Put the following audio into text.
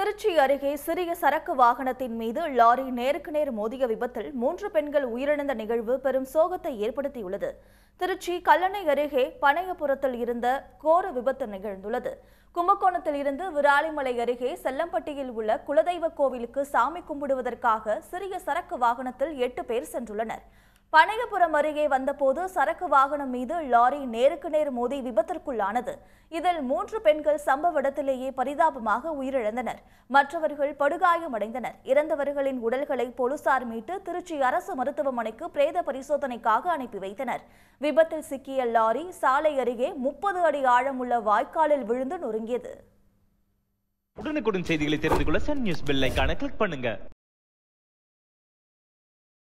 திருச்சி அருகே சிறிய சரக்கு வாகனத்தின் மீது லாரி நேருக்கு நேர் மோதிய விபத்தில் மூன்று பெண்கள் உயிரிழந்த நிகழ்வு பெரும் சோகத்தை ஏற்படுத்தியுள்ளது திருச்சி கல்லணை அருகே பனையபுரத்தில் இருந்த கோர விபத்து நிகழ்ந்துள்ளது கும்பகோணத்தில் இருந்து விராலிமலை அருகே செல்லம்பட்டியில் உள்ள குலதெய்வ கோவிலுக்கு சாமி கும்பிடுவதற்காக சிறிய சரக்கு வாகனத்தில் எட்டு பேர் சென்றுள்ளனர் பனையபுரம் அருகே வந்தபோது சரக்கு வாகனம் மீது லாரி நேருக்கு நேர் மோதி விபத்திற்குள்ளானது இதில் மூன்று பெண்கள் சம்பவ இடத்திலேயே பரிதாபமாக உயிரிழந்தனர் மற்றவர்கள் படுகாயமடைந்தனர் இறந்தவர்களின் உடல்களை போலீசார் மீட்டு திருச்சி அரசு மருத்துவமனைக்கு பிரேத பரிசோதனைக்காக அனுப்பி வைத்தனர் விபத்தில் சிக்கிய லாரி சாலை அருகே முப்பது அடி ஆழமுள்ள வாய்க்காலில் விழுந்து நொறுங்கியது உடனுக்குடன் செய்திகளை தெரிந்து கொள்ள சன் நியூஸ் கிளிக் பண்ணுங்க